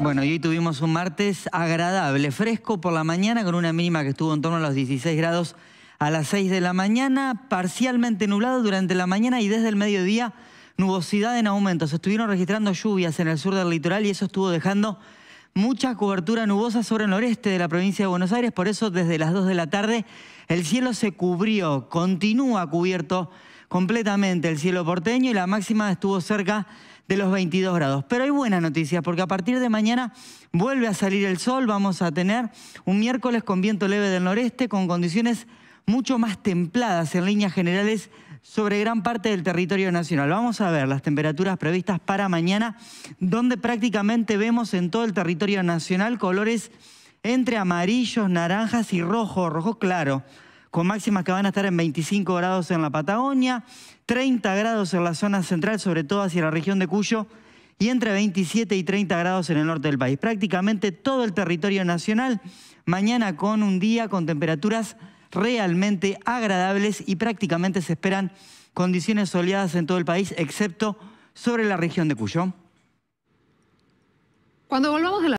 Bueno, y hoy tuvimos un martes agradable, fresco por la mañana, con una mínima que estuvo en torno a los 16 grados a las 6 de la mañana, parcialmente nublado durante la mañana y desde el mediodía nubosidad en aumento. Se estuvieron registrando lluvias en el sur del litoral y eso estuvo dejando mucha cobertura nubosa sobre el noreste de la provincia de Buenos Aires, por eso desde las 2 de la tarde el cielo se cubrió, continúa cubierto completamente el cielo porteño y la máxima estuvo cerca de los 22 grados. Pero hay buenas noticias porque a partir de mañana vuelve a salir el sol, vamos a tener un miércoles con viento leve del noreste, con condiciones mucho más templadas en líneas generales sobre gran parte del territorio nacional. Vamos a ver las temperaturas previstas para mañana, donde prácticamente vemos en todo el territorio nacional colores entre amarillos, naranjas y rojo, rojo claro, con máximas que van a estar en 25 grados en la Patagonia, 30 grados en la zona central, sobre todo hacia la región de Cuyo, y entre 27 y 30 grados en el norte del país. Prácticamente todo el territorio nacional, mañana con un día con temperaturas realmente agradables y prácticamente se esperan condiciones soleadas en todo el país, excepto sobre la región de Cuyo. Cuando volvamos de la